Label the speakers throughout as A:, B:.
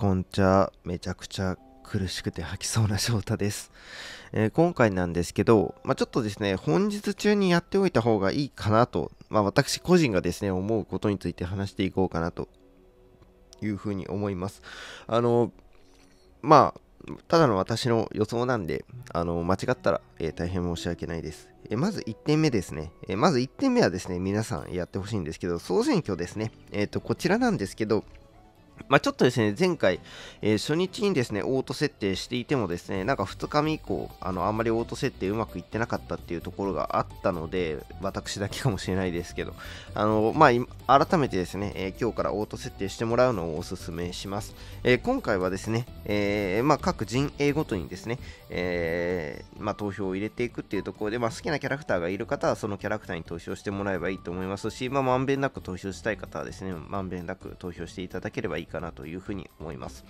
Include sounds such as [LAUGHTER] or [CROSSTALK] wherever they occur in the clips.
A: こんちゃめちゃくちゃ苦しくて吐きそうな翔太です、えー、今回なんですけど、まあ、ちょっとですね本日中にやっておいた方がいいかなと、まあ、私個人がですね思うことについて話していこうかなというふうに思いますあのまあただの私の予想なんで、あの、間違ったら、えー、大変申し訳ないです。えまず1点目ですね、えまず1点目はですね、皆さんやってほしいんですけど、総選挙ですね。えっ、と、こちらなんですけど、まあ、ちょっとですね、前回、えー、初日にですね、オート設定していてもですね、なんか2日目以降、あの、あんまりオート設定うまくいってなかったっていうところがあったので、私だけかもしれないですけど、あの、まあ、改めてですね、えー、今日からオート設定してもらうのをお勧めします。えー、今回はですね、えまあ、各陣営ごとにですね、えまあ、投票を入れていくっていうところで、まあ、好きなキャラクターがいる方は、そのキャラクターに投票してもらえばいいと思いますし、まあ、まんべんなく投票したい方はですね、まんべんなく投票していただければいいかなというふうに思います。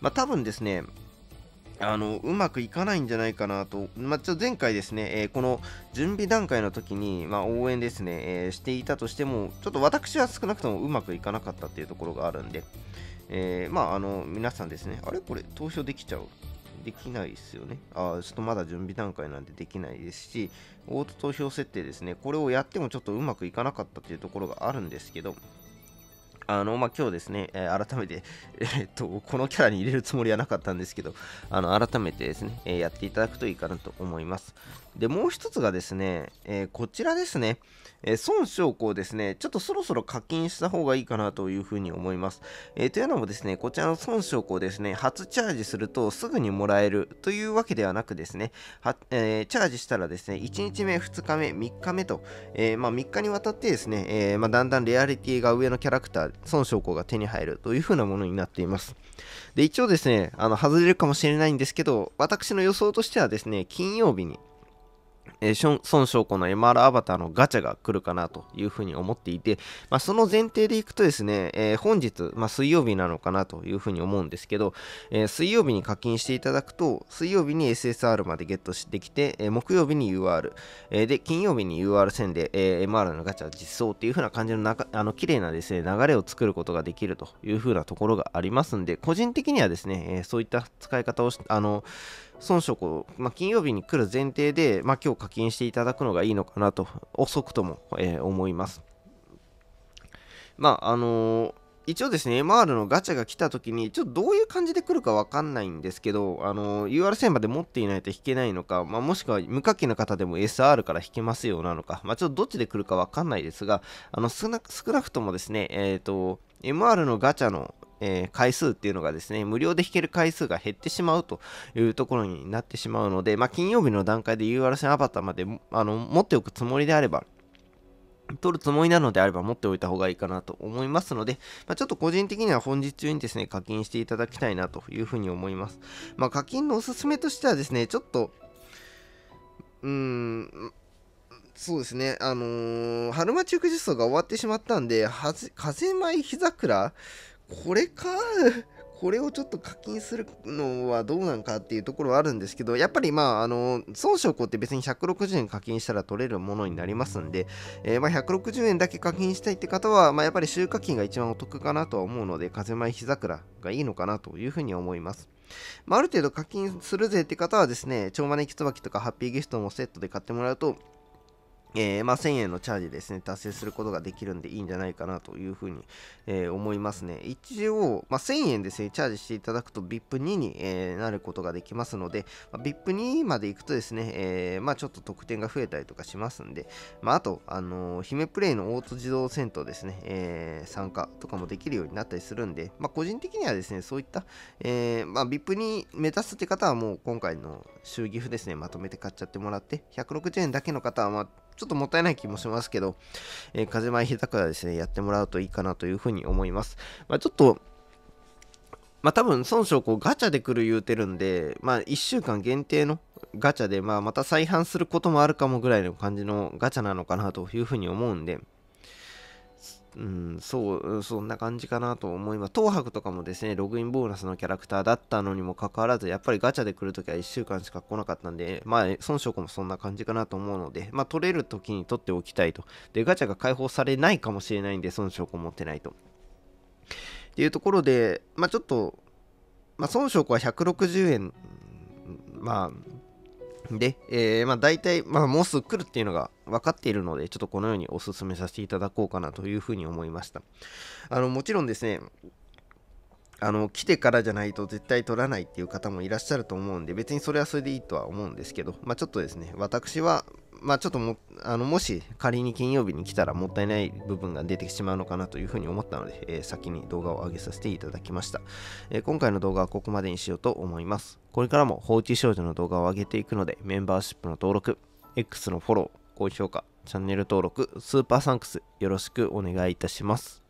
A: まあ、多分ですね、あのうまくいかないんじゃないかなと、まあ、ちょ前回ですね、えー、この準備段階の時に、まあ、応援ですね、えー、していたとしても、ちょっと私は少なくともうまくいかなかったっていうところがあるんで、えー、まあ、あの皆さんですね、あれこれ投票できちゃうできないですよね。あちょっとまだ準備段階なんでできないですし、オート投票設定ですね、これをやってもちょっとうまくいかなかったというところがあるんですけど、あの、まあ、今日ですね、え改めて、[LAUGHS] えー、っと、このキャラに入れるつもりはなかったんですけど、あの、改めてですね、えやっていただくといいかなと思います。で、もう一つがですね、えー、こちらですね、えー、孫将校ですね、ちょっとそろそろ課金した方がいいかなというふうに思います。えー、というのもですね、こちらの孫将校ですね、初チャージするとすぐにもらえるというわけではなくですね、はえー、チャージしたらですね、1日目、2日目、3日目と、えまあ、3日にわたってですね、えまあ、だんだんレアリティが上のキャラクター、孫将校が手に入るというふうなものになっています。で、一応ですね、あの外れるかもしれないんですけど、私の予想としてはですね、金曜日に、えー、孫将校の MR アバターのガチャが来るかなというふうに思っていて、まあ、その前提でいくとですね、えー、本日、まあ、水曜日なのかなというふうに思うんですけど、えー、水曜日に課金していただくと、水曜日に SSR までゲットしてきて、え木曜日に UR、えで、金曜日に UR1000 で、え MR のガチャ実装っていうふうな感じの中、あの、綺麗なですね、流れを作ることができるというふうなところがありますんで、個人的にはですね、えそういった使い方をし、あの、損色を、まあ、金曜日に来る前提で、まあ、今日課金していただくのがいいのかなと、遅くとも、えー、思います。まあ、あのー、一応ですね、MR のガチャが来た時に、ちょっとどういう感じで来るかわかんないんですけど、あのー、u r 線まで持っていないと引けないのか、まあ、もしくは無課金の方でも SR から引けますようなのか、まあ、ちょっとどっちで来るかわかんないですが、あの少な、少なくともですね、えっ、と、MR のガチャの、えー、回数っていうのがですね、無料で弾ける回数が減ってしまうというところになってしまうので、まあ、金曜日の段階で UR 線アバターまであの持っておくつもりであれば、取るつもりなのであれば持っておいた方がいいかなと思いますので、まあ、ちょっと個人的には本日中にですね、課金していただきたいなというふうに思います。まあ、課金のおすすめとしてはですね、ちょっと、うーん、そうですね、あのー、春間中実装が終わってしまったんで、風舞日桜これか [LAUGHS] これをちょっと課金するのはどうなんかっていうところはあるんですけど、やっぱりまあ、あの、損傷校って別に160円課金したら取れるものになりますんで、えー、まあ160円だけ課金したいって方は、まあ、やっぱり集課金が一番お得かなとは思うので、風前日桜がいいのかなというふうに思います。まあ、ある程度課金するぜって方はですね、超招き椿とかハッピーゲストもセットで買ってもらうと、えー、まあ、1000円のチャージですね、達成することができるんでいいんじゃないかなというふうに、えー、思いますね。一応、まあ、1000円ですね、チャージしていただくと VIP2 に、えー、なることができますので、VIP2 まで行くとですね、えまあ、ちょっと得点が増えたりとかしますんで、まあ、と、あの姫プレイの大津自動戦闘ですね、え参加とかもできるようになったりするんで、ま個人的にはですね、そういった、えま VIP2 目指すって方はもう今回の祝儀譜ですね、まとめて買っちゃってもらって、160円だけの方は、まあちょっともったいない気もしますけど、えー、風前からですね、やってもらうといいかなというふうに思います。まあ、ちょっと、まあ多分孫傷こうガチャで来る言うてるんで、まあ1週間限定のガチャで、まあまた再販することもあるかもぐらいの感じのガチャなのかなというふうに思うんで、うん、そう、そんな感じかなと思います。東博とかもですね、ログインボーナスのキャラクターだったのにもかかわらず、やっぱりガチャで来るときは1週間しか来なかったんで、まあ、孫傷子もそんな感じかなと思うので、まあ、取れるときに取っておきたいと。で、ガチャが解放されないかもしれないんで、孫翔子持ってないと。っていうところで、まあ、ちょっと、まあ、孫翔子は160円、まあ、で、えー、まあ大体、まあもうすぐ来るっていうのが分かっているので、ちょっとこのようにお勧めさせていただこうかなというふうに思いました。あの、もちろんですね、あの、来てからじゃないと絶対取らないっていう方もいらっしゃると思うんで、別にそれはそれでいいとは思うんですけど、まあちょっとですね、私は、まあ、ちょっともあのもし仮に金曜日に来たらもったいない部分が出てしまうのかなというふうに思ったので、えー、先に動画を上げさせていただきました、えー、今回の動画はここまでにしようと思います。これからも放置少女の動画を上げていくので、メンバーシップの登録、X のフォロー、高評価、チャンネル登録、スーパーサンクスよろしくお願いいたします。